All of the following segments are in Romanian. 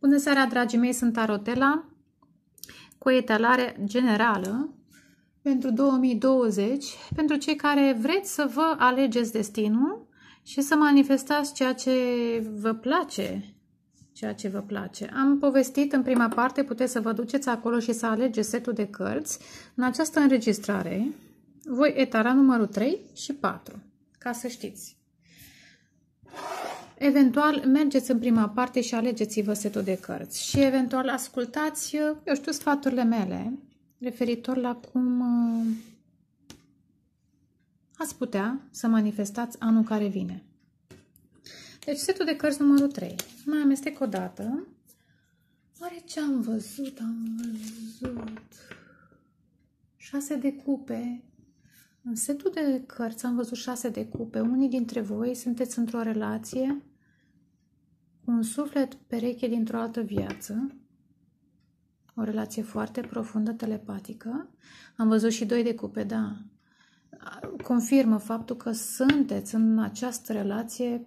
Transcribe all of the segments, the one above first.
Bună seara, dragii mei, sunt Arotela cu etalare generală pentru 2020, pentru cei care vreți să vă alegeți destinul și să manifestați ceea ce vă place, ceea ce vă place. Am povestit în prima parte, puteți să vă duceți acolo și să alegeți setul de cărți. În această înregistrare voi etala numărul 3 și 4, ca să știți. Eventual, mergeți în prima parte și alegeți-vă setul de cărți și eventual ascultați, eu știu, sfaturile mele referitor la cum uh, ați putea să manifestați anul care vine. Deci setul de cărți numărul 3. Mai amestec o dată. Oare ce am văzut? Am văzut... 6 de cupe. În setul de cărți am văzut 6 de cupe. Unii dintre voi sunteți într-o relație un suflet pereche dintr-o altă viață, o relație foarte profundă, telepatică. Am văzut și doi de cupe, da. Confirmă faptul că sunteți în această relație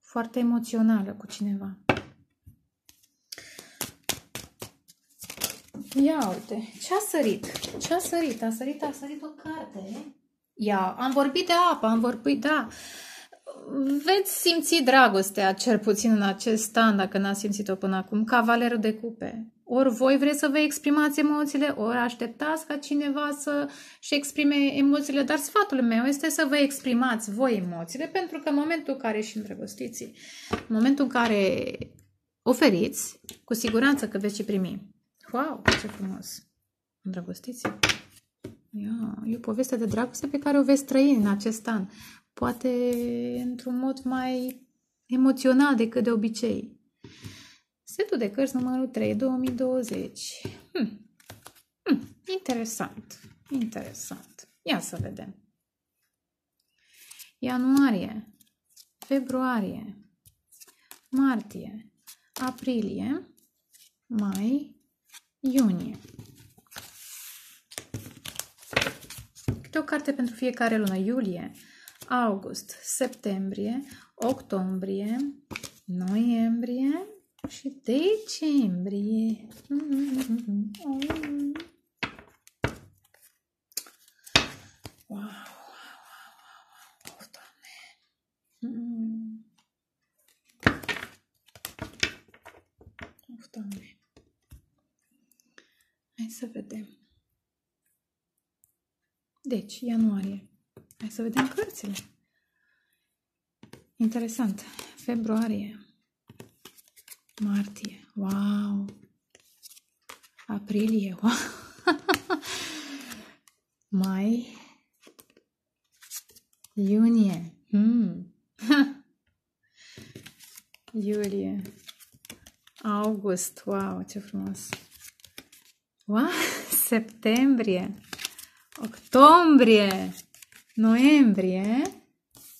foarte emoțională cu cineva. Ia uite, ce-a sărit? Ce-a sărit? A sărit, a sărit o carte. Ia, am vorbit de apă, am vorbit, da veți simți dragostea, cel puțin în acest an, dacă n-ați simțit-o până acum, ca valerul de cupe. Ori voi vreți să vă exprimați emoțiile, ori așteptați ca cineva să-și exprime emoțiile, dar sfatul meu este să vă exprimați voi emoțiile, pentru că în momentul în care și îndrăgostiți, în momentul în care oferiți, cu siguranță că veți și primi. Wow, ce frumos! Îndrăgostiți! Ia, e o poveste de dragoste pe care o veți trăi în acest an poate într-un mod mai emoțional decât de obicei. Setul de cărți numărul 3, 2020. Hmm. Hmm. Interesant, interesant. Ia să vedem. Ianuarie, februarie, martie, aprilie, mai, iunie. Câte o carte pentru fiecare lună. Iulie, august, septembrie, octombrie, noiembrie și decembrie. Wow, wow, wow, wow, doamne! Of, doamne! Hai să vedem. Deci, ianuarie să vedem cărțile. Interesant. Februarie. Martie. Wow! Aprilie. Wow! Mai. Iunie. Hmm. Iulie. August. Wow, ce frumos. Wow! Septembrie. Octombrie noiembrie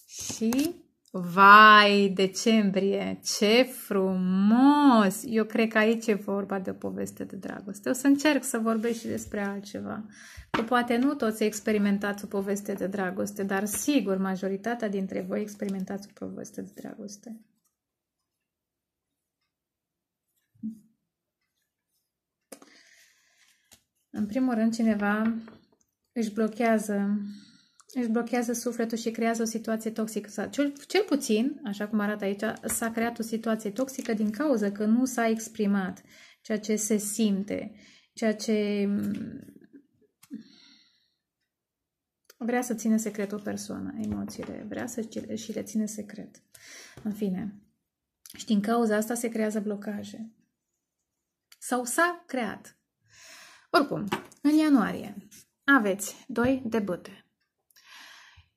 și vai, decembrie, ce frumos! Eu cred că aici e vorba de o poveste de dragoste. O să încerc să vorbesc și despre altceva. Că poate nu toți experimentați o poveste de dragoste, dar sigur majoritatea dintre voi experimentați o poveste de dragoste. În primul rând, cineva își blochează își blochează sufletul și creează o situație toxică. Cel, cel puțin, așa cum arată aici, s-a creat o situație toxică din cauza că nu s-a exprimat ceea ce se simte, ceea ce mm, vrea să ține secret o persoană, emoțiile, vrea să și le ține secret. În fine, și din cauza asta se creează blocaje. Sau s-a creat. Oricum, în ianuarie aveți doi debute.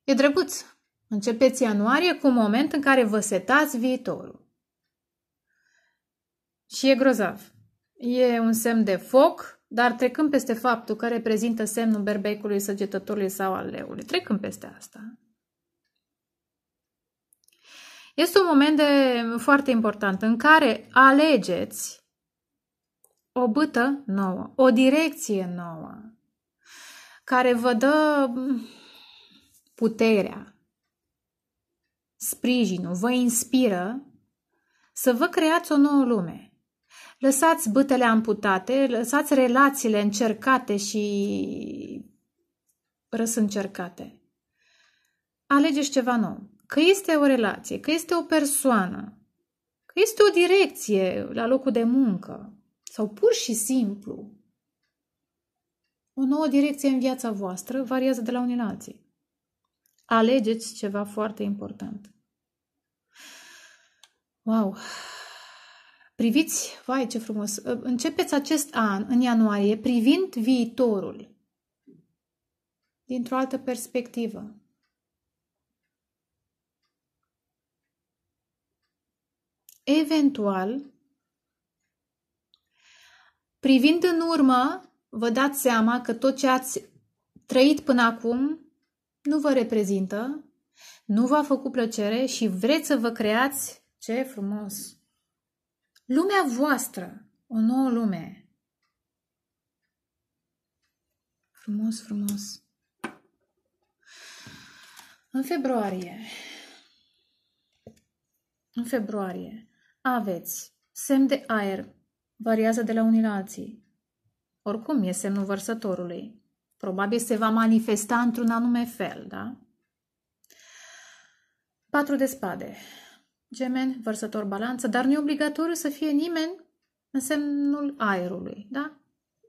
E drăguț! Începeți ianuarie cu un moment în care vă setați viitorul. Și e grozav. E un semn de foc, dar trecând peste faptul că reprezintă semnul berbecului, săgetătorului sau al leului. Trecând peste asta. Este un moment de, foarte important în care alegeți o bâtă nouă, o direcție nouă, care vă dă puterea, sprijinul vă inspiră să vă creați o nouă lume. Lăsați bătele amputate, lăsați relațiile încercate și răsâncercate. Alegeți ceva nou. Că este o relație, că este o persoană, că este o direcție la locul de muncă sau pur și simplu o nouă direcție în viața voastră variază de la unii la alții. Alegeți ceva foarte important. Wow! Priviți, vai ce frumos, ă, începeți acest an, în ianuarie, privind viitorul dintr-o altă perspectivă. Eventual, privind în urmă, vă dați seama că tot ce ați trăit până acum nu vă reprezintă, nu v-a făcut plăcere și vreți să vă creați ce frumos! Lumea voastră, o nouă lume. Frumos, frumos. În februarie, în februarie, aveți semn de aer, variază de la unii la alții. Oricum e semnul vărsătorului. Probabil se va manifesta într-un anume fel, da? Patru de spade. Gemeni, vărsător balanță, dar nu e obligatoriu să fie nimeni în semnul aerului, da?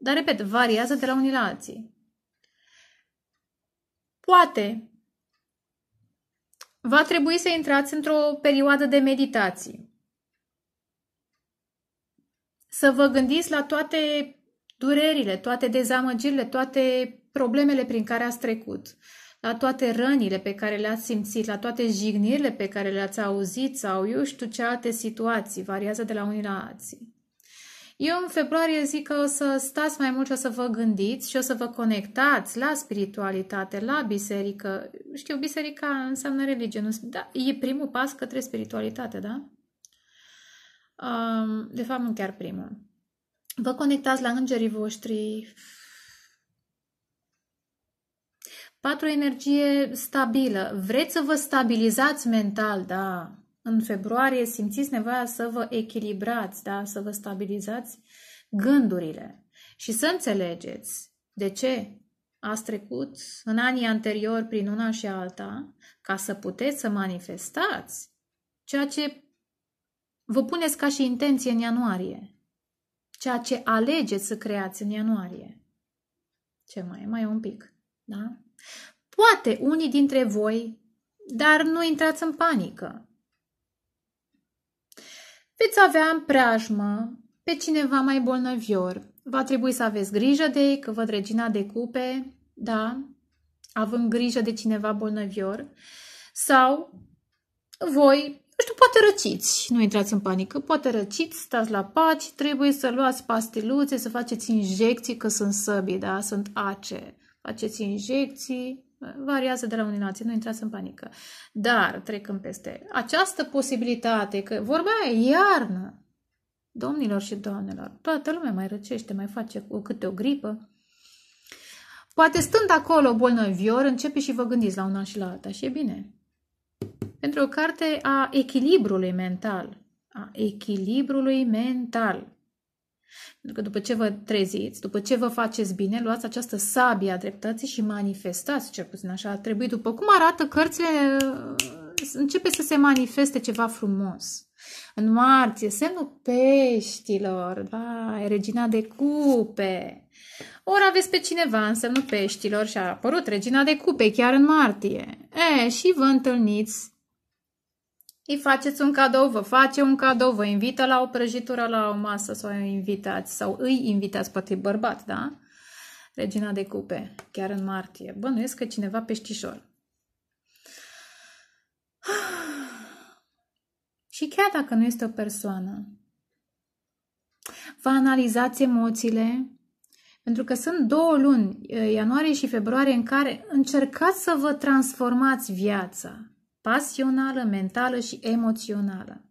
Dar, repet, variază de la unii la alții. Poate va trebui să intrați într-o perioadă de meditații. Să vă gândiți la toate durerile, toate dezamăgirile, toate problemele prin care ați trecut, la toate rănile pe care le-ați simțit, la toate jignirile pe care le-ați auzit sau eu știu ce alte situații, variază de la unii la alții. Eu în februarie zic că o să stați mai mult și o să vă gândiți și o să vă conectați la spiritualitate, la biserică. Știu, biserica înseamnă religie, nu, da, e primul pas către spiritualitate, da? De fapt, nu chiar primul. Vă conectați la îngerii voștri. Patru, energie stabilă. Vreți să vă stabilizați mental, da. În februarie simțiți nevoia să vă echilibrați, da, să vă stabilizați gândurile. Și să înțelegeți de ce ați trecut în anii anteriori prin una și alta ca să puteți să manifestați ceea ce vă puneți ca și intenție în ianuarie ceea ce alegeți să creați în ianuarie. Ce mai e? Mai e un pic, da? Poate unii dintre voi, dar nu intrați în panică. Veți avea în preajmă pe cineva mai bolnăvior. Va trebui să aveți grijă de ei, că văd regina de cupe, da, având grijă de cineva bolnăvior. Sau voi nu știu, poate răciți, nu intrați în panică, poate răciți, stați la paci, trebuie să luați pastiluțe, să faceți injecții, că sunt săbi, da, sunt ace, faceți injecții, variază de la unii la nu intrați în panică. Dar, trecând peste această posibilitate, că e iarnă, domnilor și doamnelor, toată lumea mai răcește, mai face o, câte o gripă, Poate stând acolo bolnăvior, începe și vă gândiți la una și la alta și e bine pentru o carte a echilibrului mental. A echilibrului mental. Pentru că după ce vă treziți, după ce vă faceți bine, luați această sabie a dreptății și manifestați, cel puțin așa ar trebui. După cum arată cărțile, uh, începe să se manifeste ceva frumos. În martie, semnul peștilor, da, e regina de cupe. Ori aveți pe cineva în semnul peștilor și a apărut regina de cupe chiar în martie. E, și vă întâlniți îi faceți un cadou, vă face un cadou, vă invită la o prăjitură, la o masă sau îi invitați sau îi invitați, poate bărbat, da? Regina de cupe, chiar în martie. Bănuiesc că cineva peștișor. Și chiar dacă nu este o persoană, vă analizați emoțiile, pentru că sunt două luni, eh, ianuarie și februarie, în care încercați să vă transformați viața pasională, mentală și emoțională.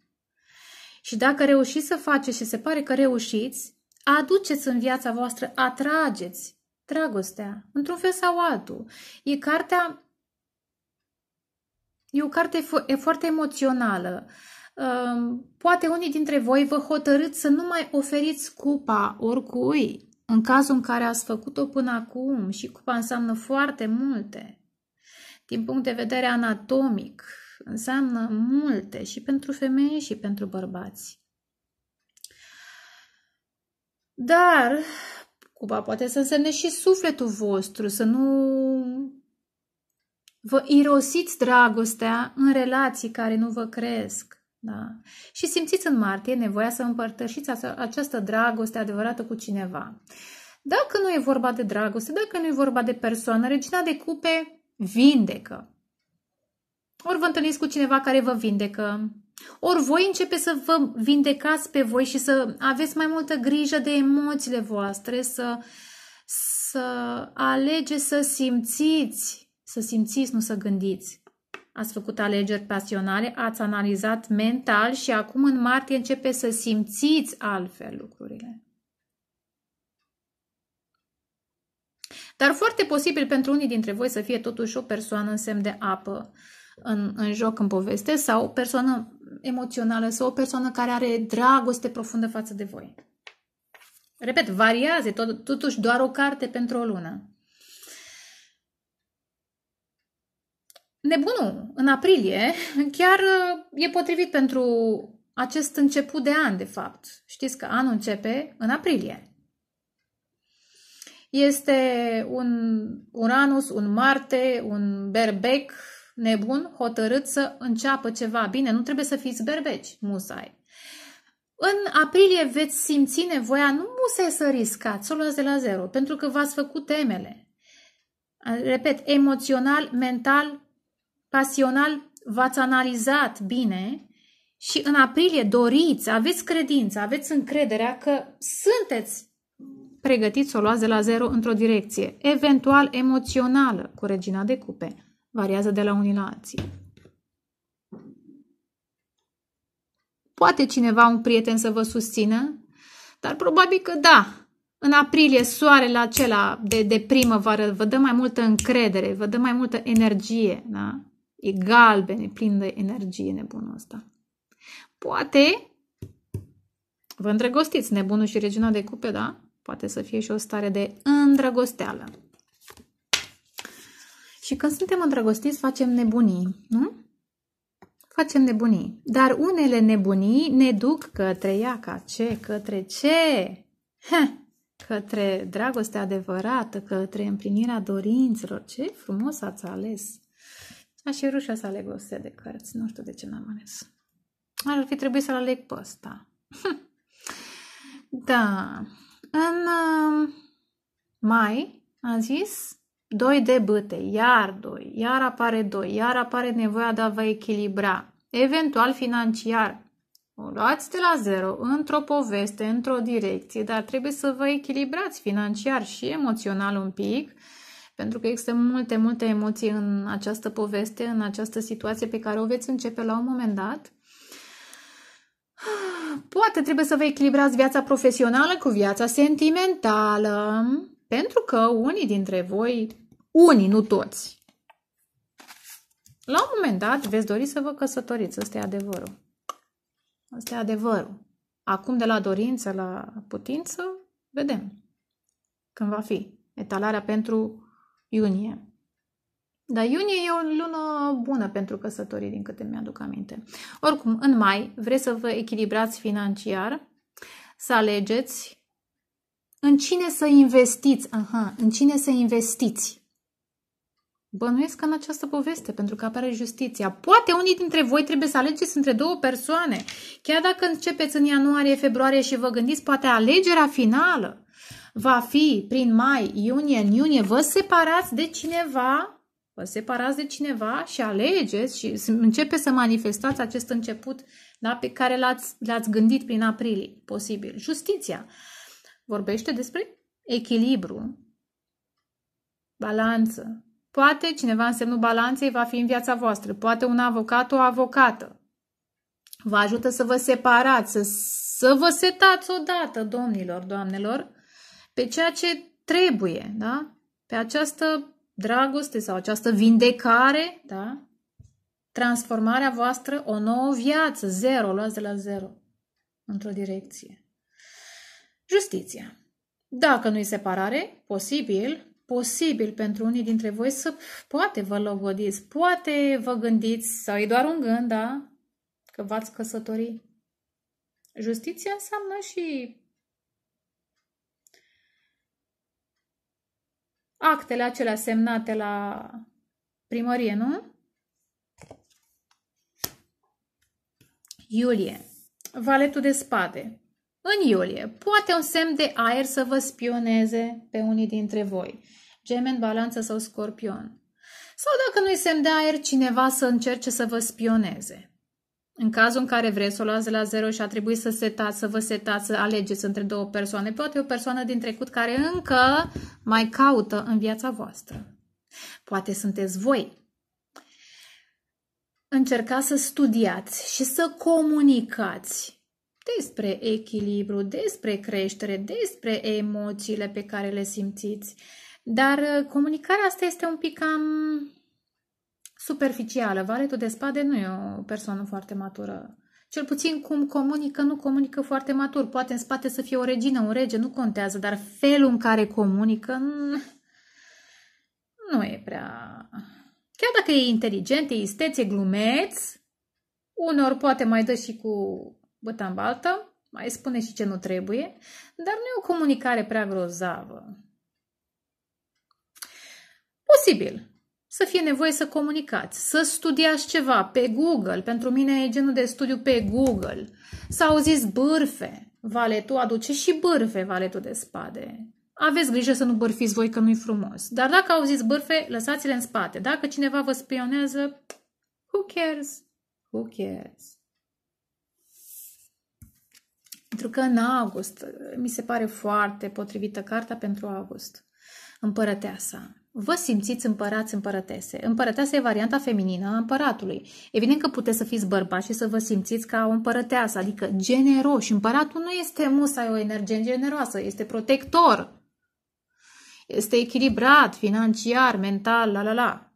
Și dacă reușiți să faceți și se pare că reușiți, aduceți în viața voastră, atrageți dragostea, într-un fel sau altul. E cartea E o carte e foarte emoțională. Ehm, poate unii dintre voi vă hotărâți să nu mai oferiți cupa oricui în cazul în care ați făcut-o până acum și cupa înseamnă foarte multe din punct de vedere anatomic, înseamnă multe și pentru femei și pentru bărbați. Dar, cumva, poate să însemne și sufletul vostru, să nu vă irosiți dragostea în relații care nu vă cresc. Da? Și simțiți în martie nevoia să împărtășiți această dragoste adevărată cu cineva. Dacă nu e vorba de dragoste, dacă nu e vorba de persoană, regina de cupe vindecă. Ori vă întâlniți cu cineva care vă vindecă, ori voi începe să vă vindecați pe voi și să aveți mai multă grijă de emoțiile voastre, să, să alegeți să simțiți, să simțiți, nu să gândiți. Ați făcut alegeri pasionale, ați analizat mental și acum în martie începe să simțiți altfel lucrurile. Dar foarte posibil pentru unii dintre voi să fie totuși o persoană în semn de apă în, în joc, în poveste, sau o persoană emoțională, sau o persoană care are dragoste profundă față de voi. Repet, variază, tot, totuși doar o carte pentru o lună. Nebunul, în aprilie, chiar uh, e potrivit pentru acest început de an, de fapt. Știți că anul începe în aprilie este un Uranus, un Marte, un berbec nebun, hotărât să înceapă ceva. Bine, nu trebuie să fiți berbeci, musai. În aprilie veți simți nevoia, nu musai să riscați, să o luați de la zero, pentru că v-ați făcut temele. Repet, emoțional, mental, pasional, v-ați analizat bine și în aprilie doriți, aveți credință, aveți încrederea că sunteți pregătit să o luați de la zero într-o direcție, eventual emoțională, cu regina de cupe. Variază de la unii la alții. Poate cineva, un prieten, să vă susțină? Dar probabil că da. În aprilie, soarele acela de, de primăvară vă dă mai multă încredere, vă dă mai multă energie. Da? E galben, e plin de energie nebunul ăsta. Poate vă îndrăgostiți nebunul și regina de cupe, da? Poate să fie și o stare de îndrăgosteală. Și când suntem îndrăgostiți, facem nebunii, nu? Facem nebunii. Dar unele nebunii ne duc către ea, ca ce? Către ce? Ha! către dragostea adevărată, către împlinirea dorințelor. Ce frumos ați ales! Aș fi rușa să aleg o set de cărți. Nu știu de ce n-am ales. Ar fi trebuit să-l aleg pe ăsta. da. În um, mai am zis 2 de bâte, iar 2, iar apare 2, iar apare nevoia de a vă echilibra, eventual financiar. O luați de la zero într-o poveste, într-o direcție, dar trebuie să vă echilibrați financiar și emoțional un pic, pentru că există multe, multe emoții în această poveste, în această situație pe care o veți începe la un moment dat. Poate trebuie să vă echilibrați viața profesională cu viața sentimentală, pentru că unii dintre voi, unii, nu toți, la un moment dat veți dori să vă căsătoriți, ăsta e adevărul. Asta e adevărul. Acum de la dorință la putință, vedem când va fi. Etalarea pentru iunie. Dar iunie e o lună bună pentru căsătorii, din câte mi-aduc aminte. Oricum, în mai vreți să vă echilibrați financiar, să alegeți în cine să investiți. Aha, în cine să investiți. Bănuiesc în această poveste, pentru că apare justiția. Poate unii dintre voi trebuie să alegeți între două persoane. Chiar dacă începeți în ianuarie, februarie și vă gândiți, poate alegerea finală va fi prin mai, iunie, în iunie, vă separați de cineva vă separați de cineva și alegeți și începe să manifestați acest început da, pe care l-ați, gândit prin aprilie, posibil. Justiția vorbește despre echilibru, balanță. Poate cineva semnul balanței va fi în viața voastră, poate un avocat, o avocată. Vă ajută să vă separați, să, să vă setați odată, domnilor, doamnelor, pe ceea ce trebuie, da? Pe această dragoste sau această vindecare, da? Transformarea voastră, o nouă viață, zero, luați de la zero, într-o direcție. Justiția. Dacă nu-i separare, posibil, posibil pentru unii dintre voi să poate vă logodiți, poate vă gândiți, sau e doar un gând, da? Că v-ați căsători. Justiția înseamnă și actele acelea semnate la primărie, nu? Iulie. Valetul de spade. În iulie, poate un semn de aer să vă spioneze pe unii dintre voi. Gemen, balanță sau scorpion. Sau dacă nu-i semn de aer, cineva să încerce să vă spioneze. În cazul în care vreți să o luați de la zero și a trebuit să setați, să vă setați, să alegeți între două persoane, poate o persoană din trecut care încă mai caută în viața voastră. Poate sunteți voi. Încercați să studiați și să comunicați despre echilibru, despre creștere, despre emoțiile pe care le simțiți. Dar comunicarea asta este un pic cam superficială. Valetul de spade nu e o persoană foarte matură. Cel puțin cum comunică, nu comunică foarte matur. Poate în spate să fie o regină, un rege, nu contează, dar felul în care comunică nu e prea... Chiar dacă e inteligent, e isteț, e glumeț, unor poate mai dă și cu băta baltă, mai spune și ce nu trebuie, dar nu e o comunicare prea grozavă. Posibil să fie nevoie să comunicați, să studiați ceva pe Google. Pentru mine e genul de studiu pe Google. Să auziți bârfe. Valetul aduce și bârfe, valetul de spade. Aveți grijă să nu bârfiți voi că nu-i frumos. Dar dacă auziți bârfe, lăsați-le în spate. Dacă cineva vă spionează, who cares? Who cares? Pentru că în august, mi se pare foarte potrivită carta pentru august, împărăteasa. Vă simțiți împărați, împărătese. Împărăteasa e varianta feminină a împăratului. Evident că puteți să fiți bărbați și să vă simțiți ca o împărăteasă, adică generoși. Împăratul nu este musai o energie generoasă, este protector. Este echilibrat financiar, mental, la la la.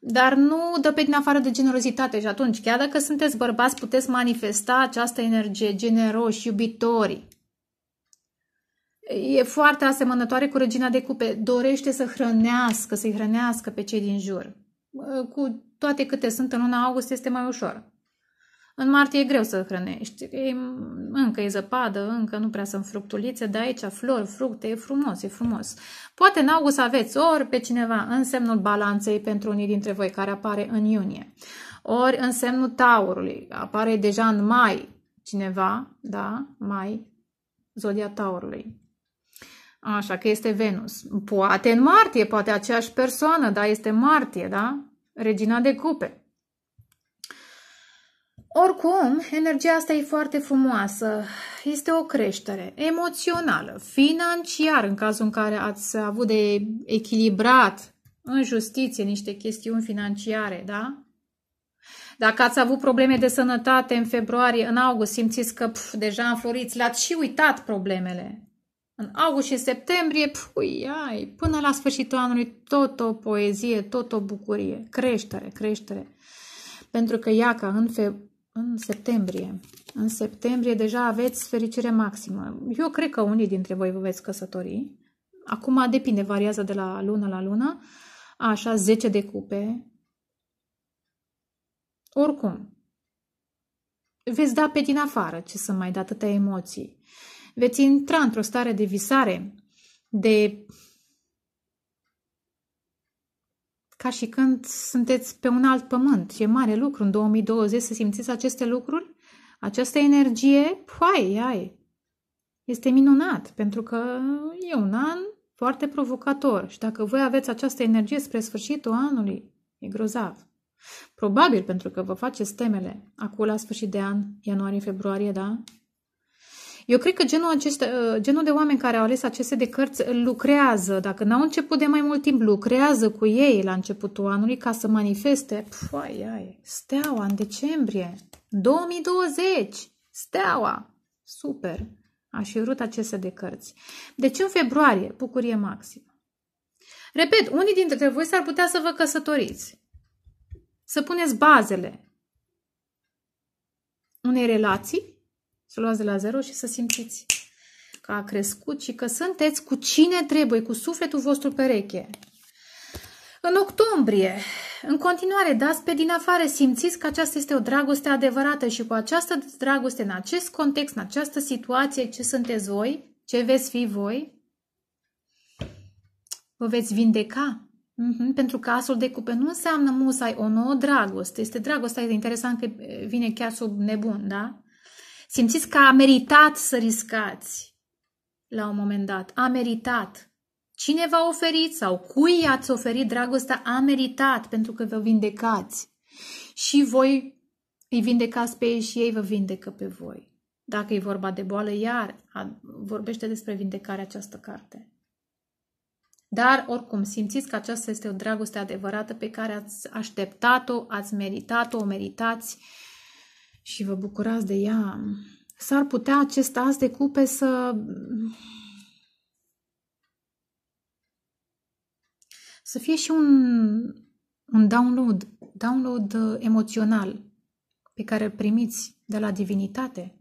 Dar nu dă pe din afară de generozitate și atunci, chiar dacă sunteți bărbați, puteți manifesta această energie generoși, iubitori, e foarte asemănătoare cu regina de cupe. Dorește să hrănească, să-i hrănească pe cei din jur. Cu toate câte sunt în luna august, este mai ușor. În martie e greu să hrănești. E, încă e zăpadă, încă nu prea sunt fructulițe, dar aici flori, fructe, e frumos, e frumos. Poate în august aveți ori pe cineva în semnul balanței pentru unii dintre voi care apare în iunie, ori în semnul taurului, apare deja în mai cineva, da, mai, zodia taurului. Așa că este Venus. Poate în martie, poate aceeași persoană, dar Este martie, da? Regina de cupe. Oricum, energia asta e foarte frumoasă. Este o creștere emoțională, financiară, în cazul în care ați avut de echilibrat în justiție niște chestiuni financiare, da? Dacă ați avut probleme de sănătate în februarie, în august, simțiți că pf, deja înfloriți, l ați și uitat problemele. În august și septembrie, pui, ai, până la sfârșitul anului, tot o poezie, tot o bucurie, creștere, creștere. Pentru că iaca în, fe- în septembrie, în septembrie deja aveți fericire maximă. Eu cred că unii dintre voi vă veți căsători. Acum depinde, variază de la lună la lună. Așa, 10 de cupe. Oricum, veți da pe din afară ce să mai da atâtea emoții veți intra într-o stare de visare, de ca și când sunteți pe un alt pământ. E mare lucru în 2020 să simțiți aceste lucruri, această energie, păi, ai, este minunat, pentru că e un an foarte provocator și dacă voi aveți această energie spre sfârșitul anului, e grozav. Probabil pentru că vă faceți temele acum la sfârșit de an, ianuarie, februarie, da? Eu cred că genul, acest ă, genul de oameni care au ales aceste de cărți lucrează, dacă n-au început de mai mult timp, lucrează cu ei la începutul anului ca să manifeste pfai, ai, steaua în decembrie 2020, steaua, super, aș fi vrut aceste de cărți. Deci în februarie, bucurie maximă. Repet, unii dintre voi s-ar putea să vă căsătoriți, să puneți bazele unei relații să luați de la zero și să simțiți că a crescut și că sunteți cu cine trebuie, cu sufletul vostru pereche. În octombrie, în continuare, dați pe din afară, simțiți că aceasta este o dragoste adevărată și cu această dragoste, în acest context, în această situație, ce sunteți voi, ce veți fi voi, vă veți vindeca. Mm-hmm, pentru că asul de cupe nu înseamnă musai o nouă dragoste. Este dragoste, este interesant că vine chiar sub nebun, da? simțiți că a meritat să riscați la un moment dat. A meritat. Cine v-a oferit sau cui i-ați oferit dragostea a meritat pentru că vă vindecați. Și voi îi vindecați pe ei și ei vă vindecă pe voi. Dacă e vorba de boală, iar vorbește despre vindecare această carte. Dar, oricum, simțiți că aceasta este o dragoste adevărată pe care ați așteptat-o, ați meritat-o, o meritați și vă bucurați de ea, s-ar putea acest as de cupe să... să fie și un, un download, download uh, emoțional pe care îl primiți de la divinitate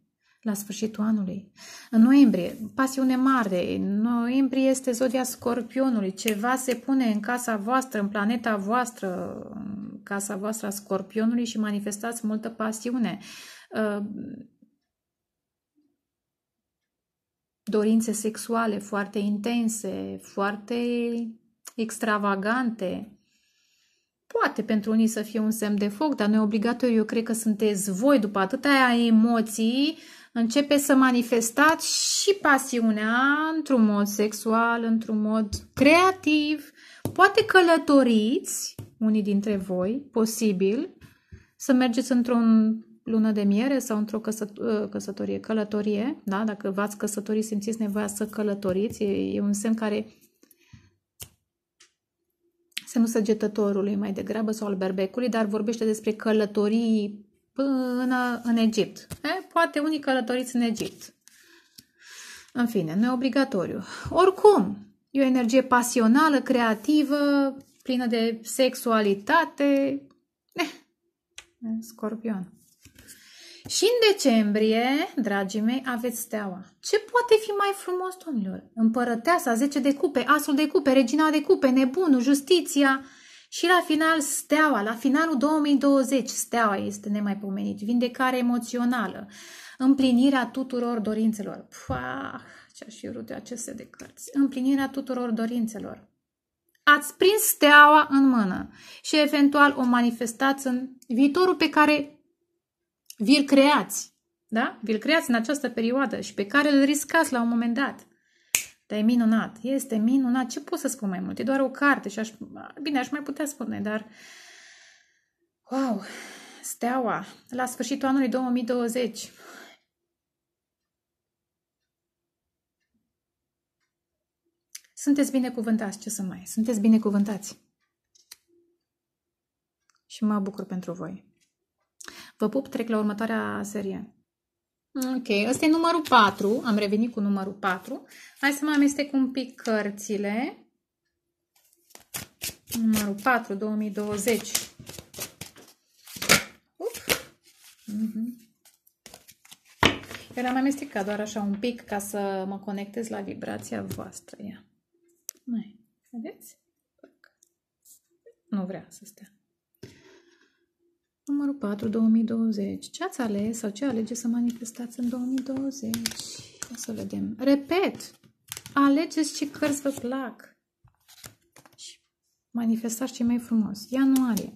la sfârșitul anului. În noiembrie, pasiune mare, noiembrie este zodia scorpionului, ceva se pune în casa voastră, în planeta voastră, în casa voastră a scorpionului și manifestați multă pasiune. Uh, dorințe sexuale foarte intense, foarte extravagante, poate pentru unii să fie un semn de foc, dar nu e obligatoriu. Eu cred că sunteți voi, după atâtea emoții, începe să manifestați și pasiunea într-un mod sexual, într-un mod creativ. Poate călătoriți, unii dintre voi, posibil, să mergeți într o lună de miere sau într-o căsăt- ă, căsătorie, călătorie, da? dacă v-ați căsătorit, simțiți nevoia să călătoriți, e, e un semn care semnul săgetătorului mai degrabă sau al berbecului, dar vorbește despre călătorii până în Egipt. E? Poate unii călătoriți în Egipt. În fine, nu e obligatoriu. Oricum, e o energie pasională, creativă, plină de sexualitate. Eh, e? scorpion. Și în decembrie, dragii mei, aveți steaua. Ce poate fi mai frumos, domnilor? Împărăteasa, 10 de cupe, asul de cupe, regina de cupe, nebunul, justiția, și la final, steaua, la finalul 2020, steaua este nemaipomenit, vindecare emoțională, împlinirea tuturor dorințelor. Pua, ce-aș fi de aceste de cărți. Împlinirea tuturor dorințelor. Ați prins steaua în mână și eventual o manifestați în viitorul pe care vi-l creați. Da? Vi-l creați în această perioadă și pe care îl riscați la un moment dat. Dar e minunat, este minunat. Ce pot să spun mai mult? E doar o carte și aș, bine, aș mai putea spune, dar wow, Steaua, la sfârșitul anului 2020. Sunteți binecuvântați, ce să mai, sunteți binecuvântați. Și mă bucur pentru voi. Vă pup, trec la următoarea serie. Ok, ăsta e numărul 4. Am revenit cu numărul 4. Hai să mă amestec un pic cărțile. Numărul 4, 2020. Uf. Mm -hmm. Eu am amestecat doar așa un pic ca să mă conectez la vibrația voastră. Ia. Mai, vedeți? Nu vrea să stea. Numărul 4, 2020. Ce ați ales sau ce alege să manifestați în 2020? O să vedem. Repet, alegeți ce cărți vă plac. manifestați ce mai frumos. Ianuarie.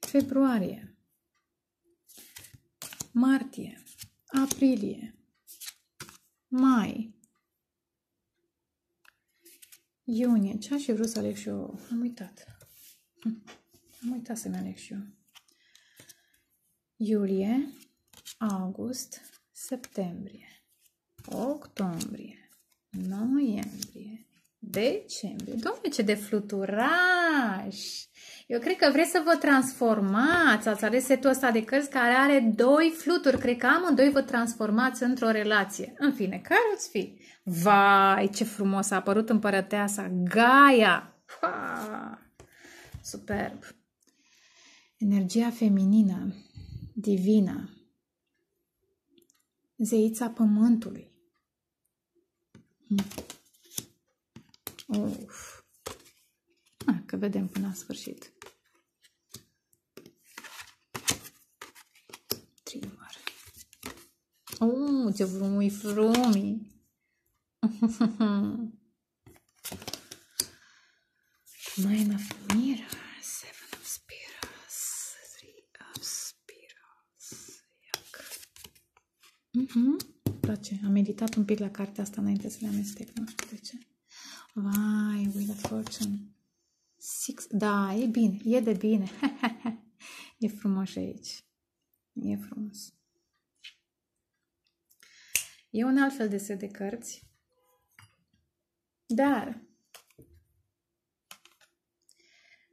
Februarie. Martie. Aprilie. Mai. Iunie. Ce aș fi vrut să aleg și eu? Am uitat. Hm. Am uitat să-mi aleg și eu. Iulie, august, septembrie, octombrie, noiembrie, decembrie. Doamne, ce de fluturaș! Eu cred că vreți să vă transformați. Ați ales setul ăsta de cărți care are doi fluturi. Cred că amândoi vă transformați într-o relație. În fine, care ați fi? Vai, ce frumos a apărut împărăteasa! Gaia! Pua! Superb! energia feminină, divină, zeița pământului. Uf. Ah, că vedem până la sfârșit. Trimmer. Uh, ce frumui frumi! Mai în frumire. Mm? place. Am meditat un pic la cartea asta înainte să le amestec. Nu știu de ce. Vai, Wheel of Fortune. Six. Da, e bine. E de bine. e frumos aici. E frumos. E un alt fel de set de cărți. Dar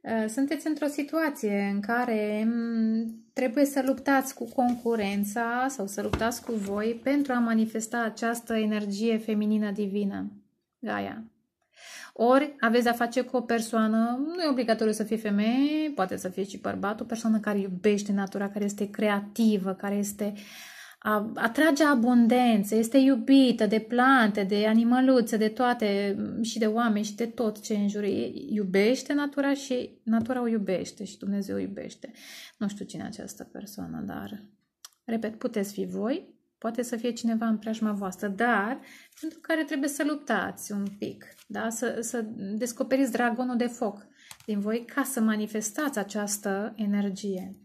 Eh, sunteți într-o situație în care mm, trebuie să luptați cu concurența sau să luptați cu voi pentru a manifesta această energie feminină divină, Gaia. Ori aveți a face cu o persoană, nu e obligatoriu să fie femeie, poate să fie și bărbat, o persoană care iubește natura, care este creativă, care este uh, atrage abundență, este iubită de plante, de animăluțe, de toate și de oameni și de tot ce în jur. Iubește natura și natura o iubește și Dumnezeu o iubește. Nu știu cine această persoană, dar, repet, puteți fi voi, poate să fie cineva în preajma voastră, dar pentru care trebuie să luptați un pic, da? să, să descoperiți dragonul de foc din voi ca să manifestați această energie.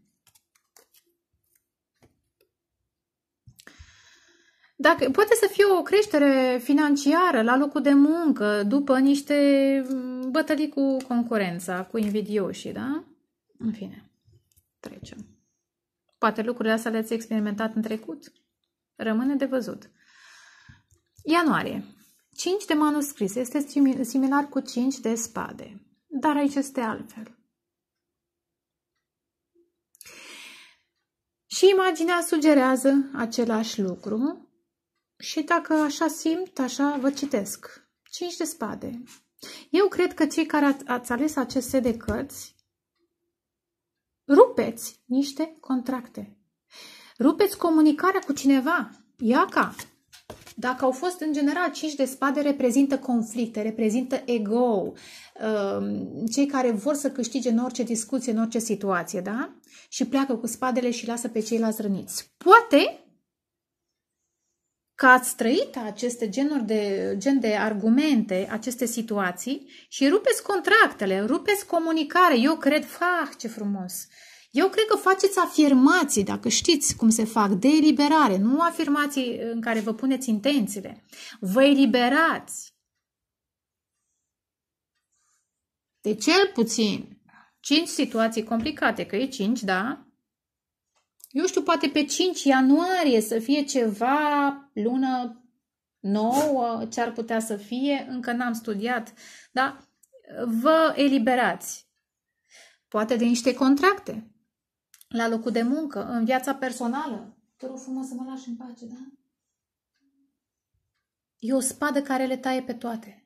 Dacă, poate să fie o creștere financiară la locul de muncă, după niște mm, bătălii cu concurența, cu invidioșii, da? În fine, trecem. Poate lucrurile astea le-ați experimentat în trecut. Rămâne de văzut. Ianuarie. 5 de manuscris este similar cu 5 de spade, dar aici este altfel. Și imaginea sugerează același lucru, și dacă așa simt, așa vă citesc. 5 de spade. Eu cred că cei care ați ales acest set de cărți rupeți niște contracte. Rupeți comunicarea cu cineva. Iaca! Dacă au fost, în general, cinci de spade reprezintă conflicte, reprezintă ego, um, cei care vor să câștige în orice discuție, în orice situație, da? Și pleacă cu spadele și lasă pe ceilalți răniți. Poate că ați trăit aceste genuri de, gen de argumente, aceste situații și rupeți contractele, rupeți comunicare. Eu cred, fac ce frumos! Eu cred că faceți afirmații, dacă știți cum se fac, de eliberare, nu afirmații în care vă puneți intențiile. Vă eliberați. De cel puțin 5 situații complicate, că e 5, da? eu știu, poate pe 5 ianuarie să fie ceva, lună nouă, ce ar putea să fie, încă n-am studiat, da? Vă eliberați. Poate de niște contracte, la locul de muncă, în viața personală. Te rog frumos să mă lași în pace, da? E o spadă care le taie pe toate.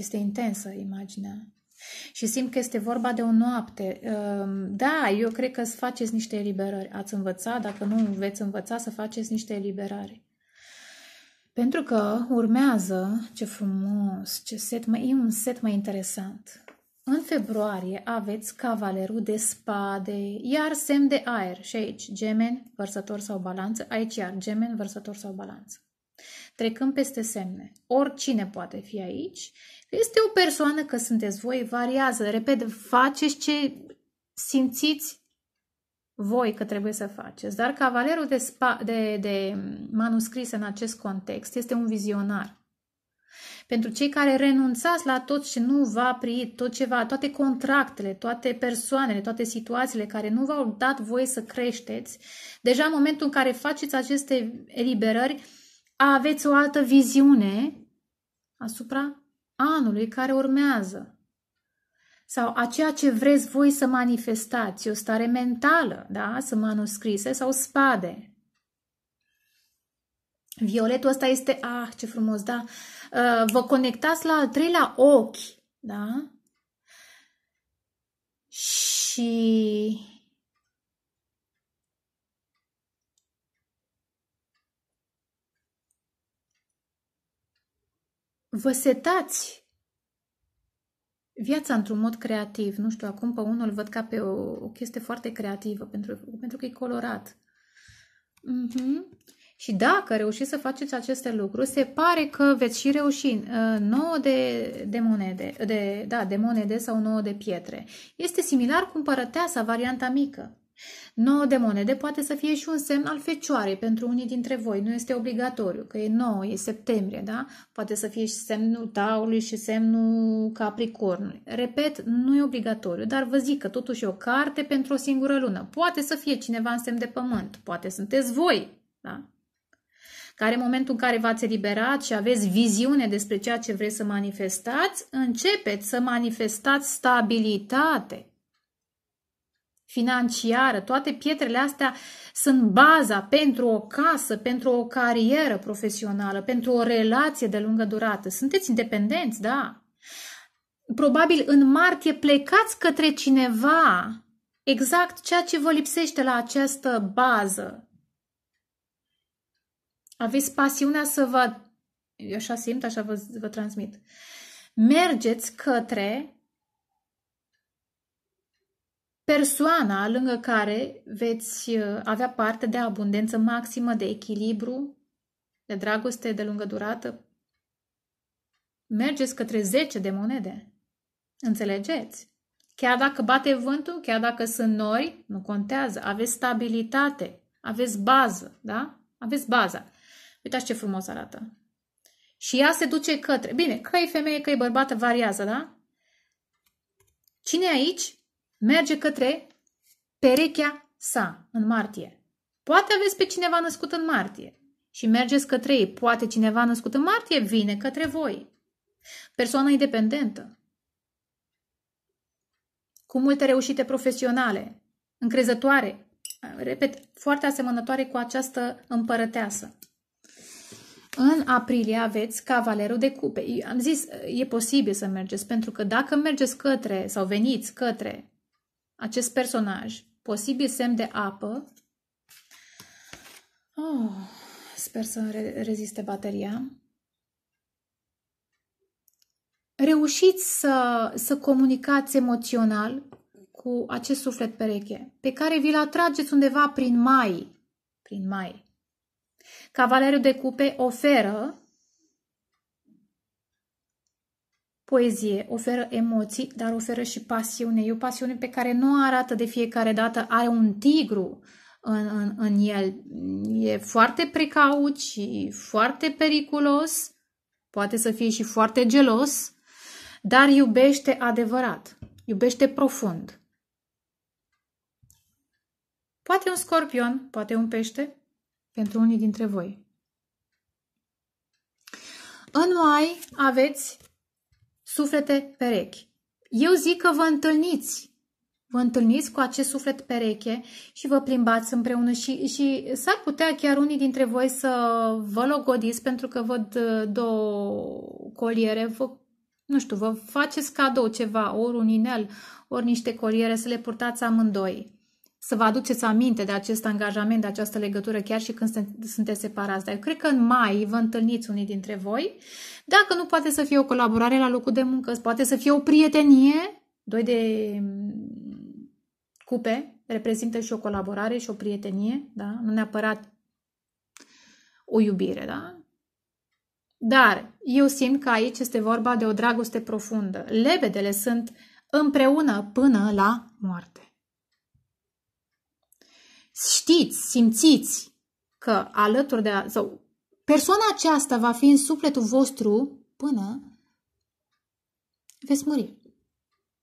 Este intensă imaginea. Și simt că este vorba de o noapte. Ehm, da, eu cred că să faceți niște eliberări. Ați învățat, dacă nu veți învăța, să faceți niște eliberări. Pentru că urmează, ce frumos, ce set, mai, e un set mai interesant. În februarie aveți cavalerul de spade, iar semn de aer. Și aici, gemeni, vărsător sau balanță. Aici, iar, gemeni, vărsător sau balanță trecând peste semne. Oricine poate fi aici. Este o persoană, că sunteți voi, variază. Repet, faceți ce simțiți voi că trebuie să faceți. Dar cavalerul de, spa, de, de manuscris în acest context este un vizionar. Pentru cei care renunțați la tot ce nu v-a aprit, tot ce va, toate contractele, toate persoanele, toate situațiile care nu v-au dat voie să creșteți, deja în momentul în care faceți aceste eliberări, aveți o altă viziune asupra anului care urmează. Sau a ceea ce vreți voi să manifestați, o stare mentală, da? să manuscrise sau spade. Violetul ăsta este, ah, ce frumos, da? Uh, vă conectați la al treilea ochi, da? Și vă setați viața într-un mod creativ. Nu știu, acum pe unul văd ca pe o, o chestie foarte creativă, pentru, pentru că e colorat. Mm-hmm. Și dacă reușiți să faceți aceste lucruri, se pare că veți și reuși 9 uh, de, de monede, de, da, de monede sau 9 de pietre. Este similar împărăteasa, varianta mică. 9 de monede poate să fie și un semn al fecioarei pentru unii dintre voi. Nu este obligatoriu, că e 9, e septembrie, da? Poate să fie și semnul taurului și semnul capricornului. Repet, nu e obligatoriu, dar vă zic că totuși e o carte pentru o singură lună. Poate să fie cineva în semn de pământ, poate sunteți voi, da? care în momentul în care v-ați eliberat și aveți viziune despre ceea ce vreți să manifestați, începeți să manifestați stabilitate, financiară, toate pietrele astea sunt baza pentru o casă, pentru o carieră profesională, pentru o relație de lungă durată. Sunteți independenți, da? Probabil în martie plecați către cineva exact ceea ce vă lipsește la această bază. Aveți pasiunea să vă... Eu așa simt, așa vă, vă transmit. Mergeți către persoana lângă care veți uh, avea parte de abundență maximă, de echilibru, de dragoste de lungă durată. Mergeți către 10 de monede. Înțelegeți? Chiar dacă bate vântul, chiar dacă sunt nori, nu contează. Aveți stabilitate, aveți bază, da? Aveți baza. Uitați ce frumos arată. Și ea se duce către... Bine, că e femeie, că e bărbată, variază, da? Cine e aici? merge către perechea sa în martie. Poate aveți pe cineva născut în martie și mergeți către ei. Poate cineva născut în martie vine către voi. Persoana independentă. Cu multe reușite profesionale, încrezătoare, repet, foarte asemănătoare cu această împărăteasă. În aprilie aveți cavalerul de cupe. Am zis, e posibil să mergeți, pentru că dacă mergeți către sau veniți către acest personaj. Posibil semn de apă. Oh, sper să re reziste bateria. Reușiți să, să comunicați emoțional cu acest suflet pereche, pe care vi-l atrageți undeva prin mai. Prin mai. Cavalerul de cupe oferă Poezie oferă emoții, dar oferă și pasiune. E o pasiune pe care nu arată de fiecare dată, are un tigru în, în, în el. E foarte precaut și foarte periculos, poate să fie și foarte gelos, dar iubește adevărat, iubește profund. Poate un scorpion, poate un pește, pentru unii dintre voi. În mai aveți suflete perechi. Eu zic că vă întâlniți. Vă întâlniți cu acest suflet pereche și vă plimbați împreună și, și s-ar putea chiar unii dintre voi să vă logodiți pentru că văd uh, două coliere, vă, nu știu, vă faceți cadou ceva, ori un inel, ori niște coliere să le purtați amândoi să vă aduceți aminte de acest angajament, de această legătură, chiar și când sunteți separați. Dar eu cred că în mai vă întâlniți unii dintre voi. Dacă nu poate să fie o colaborare la locul de muncă, poate să fie o prietenie, doi de mm, cupe, reprezintă și o colaborare și o prietenie, da? nu neapărat o iubire, da? Dar eu simt că aici este vorba de o dragoste profundă. Lebedele sunt împreună până la moarte știți, simțiți că alături de... sau persoana aceasta va fi în sufletul vostru până veți muri.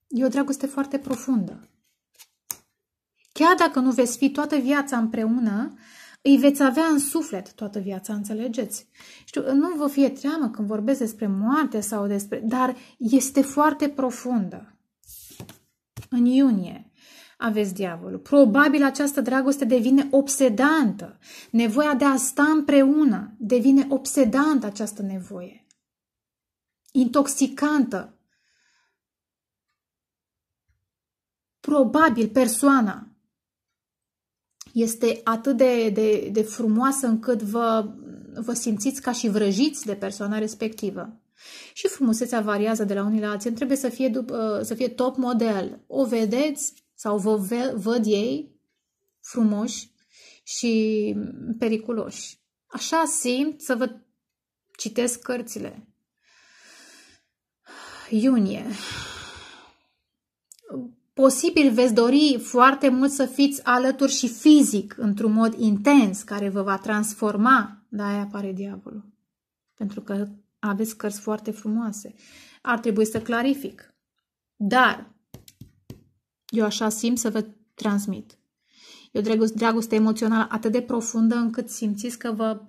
E o dragoste foarte profundă. Chiar dacă nu veți fi toată viața împreună, îi veți avea în suflet toată viața, înțelegeți? Știu, nu vă fie treamă când vorbesc despre moarte sau despre... Dar este foarte profundă. În iunie aveți diavolul. Probabil această dragoste devine obsedantă. Nevoia de a sta împreună devine obsedantă această nevoie. Intoxicantă. Probabil persoana este atât de, de, de frumoasă încât vă, vă simțiți ca și vrăjiți de persoana respectivă. Și frumusețea variază de la unii la alții. Trebuie să fie, să fie top model. O vedeți sau vă văd ei frumoși și periculoși. Așa simt să vă citesc cărțile. Iunie. Posibil veți dori foarte mult să fiți alături și fizic, într-un mod intens, care vă va transforma. Da, aia apare diavolul. Pentru că aveți cărți foarte frumoase. Ar trebui să clarific. Dar eu așa simt să vă transmit. Eu o dragoste emoțională atât de profundă încât simțiți că vă,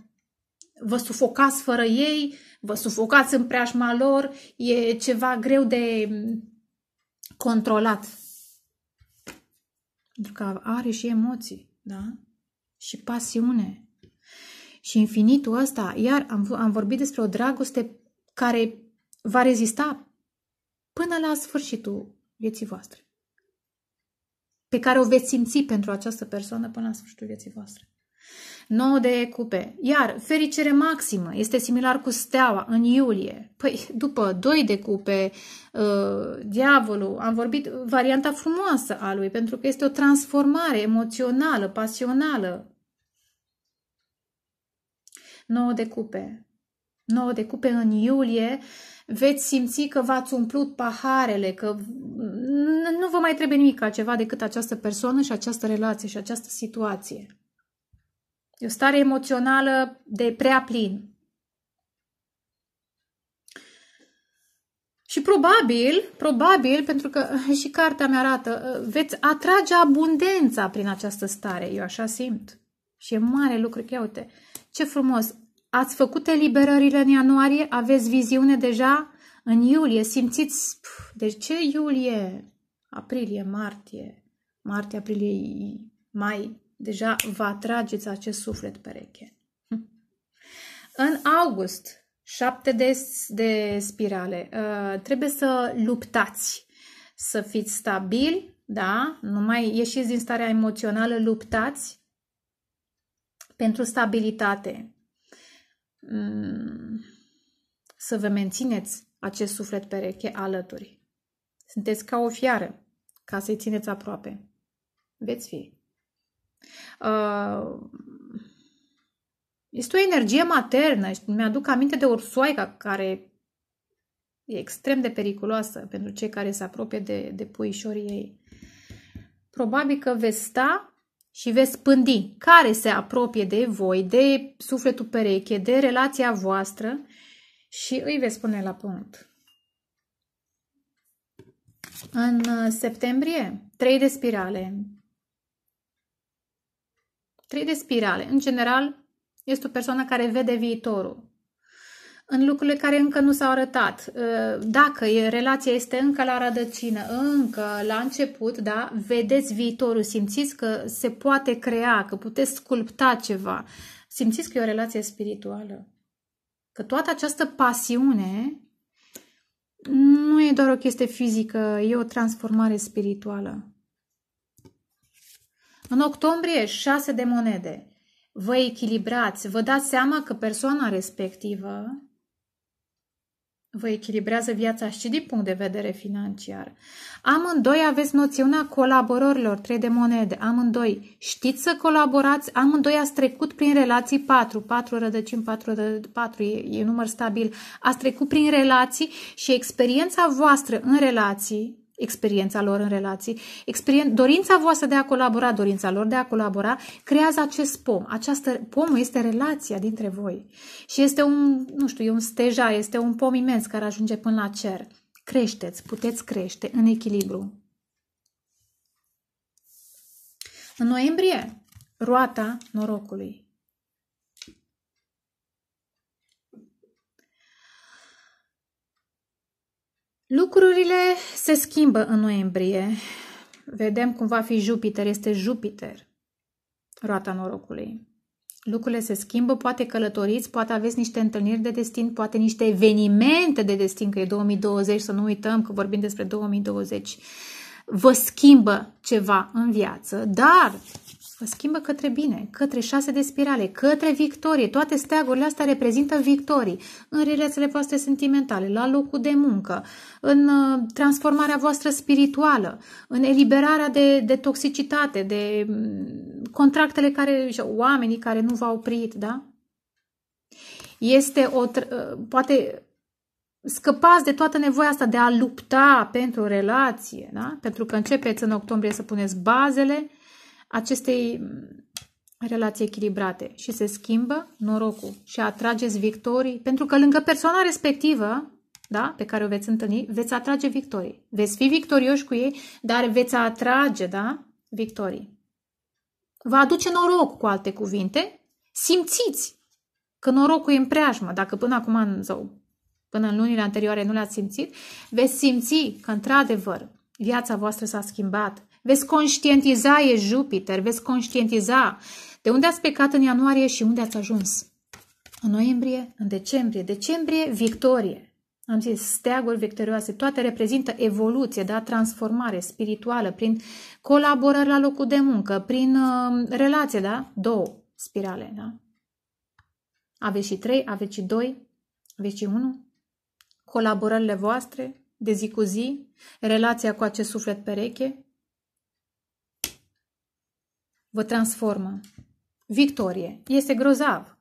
vă sufocați fără ei, vă sufocați în preajma lor, e ceva greu de controlat. Pentru că are și emoții, da? Și pasiune. Și infinitul ăsta, iar am, am vorbit despre o dragoste care va rezista până la sfârșitul vieții voastre pe care o veți simți pentru această persoană până la sfârșitul vieții voastre. 9 de cupe. Iar fericire maximă este similar cu steaua în iulie. Păi după 2 de cupe, uh, diavolul, am vorbit varianta frumoasă a lui, pentru că este o transformare emoțională, pasională. 9 de cupe. 9 de cupe în iulie, veți simți că v-ați umplut paharele, că nu vă mai trebuie nimic altceva decât această persoană și această relație și această situație. E o stare emoțională de prea plin. Și probabil, probabil, pentru că și cartea mi arată, veți atrage abundența prin această stare. Eu așa simt. Și e mare lucru. Ia uite, ce frumos. Ați făcut eliberările în ianuarie? Aveți viziune deja? În iulie simțiți... Pf, de ce iulie? Aprilie, martie, martie, aprilie, mai. Deja vă atrageți acest suflet pereche. În august, șapte de, de spirale. Uh, trebuie să luptați, să fiți stabili, da? Nu mai ieșiți din starea emoțională, luptați pentru stabilitate. Mm, să vă mențineți acest suflet pereche alături. Sunteți ca o fiară, ca să-i țineți aproape. Veți fi. Uh, este o energie maternă și mi-aduc aminte de ursoaica care e extrem de periculoasă pentru cei care se apropie de, de puișorii ei. Probabil că veți sta și veți pândi care se apropie de voi, de sufletul pereche, de relația voastră și îi veți pune la punct. În uh, septembrie, trei de spirale. trei de spirale. În general, este o persoană care vede viitorul în lucrurile care încă nu s-au arătat. Ă, dacă relația este încă la rădăcină, încă la început, da, vedeți viitorul, simțiți că se poate crea, că puteți sculpta ceva. Simțiți că e o relație spirituală. Că toată această pasiune nu e doar o chestie fizică, e o transformare spirituală. În octombrie, șase de monede. Vă echilibrați, vă dați seama că persoana respectivă vă echilibrează viața și din punct de vedere financiar. Amândoi aveți noțiunea colaborărilor, trei de monede, amândoi știți să colaborați, amândoi ați trecut prin relații 4, 4 rădăcini, 4, 4 e, e număr stabil, ați trecut prin relații și experiența voastră în relații experiența lor în relații, experien- dorința voastră de a colabora, dorința lor de a colabora, creează acest pom. Această pomul este relația dintre voi. Și este un, nu știu, e un steja, este un pom imens care ajunge până la cer. Creșteți, puteți crește în echilibru. În noiembrie, roata norocului. Lucrurile se schimbă în noiembrie. Vedem cum va fi Jupiter. Este Jupiter, roata norocului. Lucrurile se schimbă, poate călătoriți, poate aveți niște întâlniri de destin, poate niște evenimente de destin, că e 2020, să nu uităm că vorbim despre 2020. Vă schimbă ceva în viață, dar Vă schimbă către bine, către șase de spirale, către victorie. Toate steagurile astea reprezintă victorii în relațiile voastre sentimentale, la locul de muncă, în uh, transformarea voastră spirituală, în eliberarea de, de toxicitate, de mm, contractele care, oamenii care nu v-au oprit, da? Este o, uh, poate scăpați de toată nevoia asta de a lupta pentru relație, da? Pentru că începeți în octombrie să puneți bazele, acestei mm, relații echilibrate și se schimbă norocul și atrageți victorii, pentru că lângă persoana respectivă, da, pe care o veți întâlni, veți atrage victorii. Veți fi victorioși cu ei, dar veți atrage, da, victorii. Vă aduce noroc, cu alte cuvinte, simțiți că norocul e în preajmă, dacă până acum în zău, până în lunile anterioare nu l-ați simțit, veți simți că, într-adevăr, viața voastră s-a schimbat, Veți conștientiza, e Jupiter, veți conștientiza de unde ați plecat în ianuarie și unde ați ajuns. În noiembrie, în decembrie. Decembrie, victorie. Am zis, steaguri victorioase, toate reprezintă evoluție, da? transformare spirituală, prin colaborări la locul de muncă, prin uh, relație, da? două spirale. Da? Aveți și trei, aveți și doi, aveți și unu. Colaborările voastre de zi cu zi, relația cu acest suflet pereche, vă transformă. Victorie. Este grozav.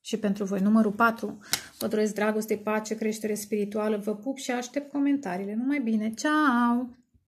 Și pentru voi, numărul 4, vă doresc dragoste, pace, creștere spirituală, vă pup și aștept comentariile. Numai bine. Ciao!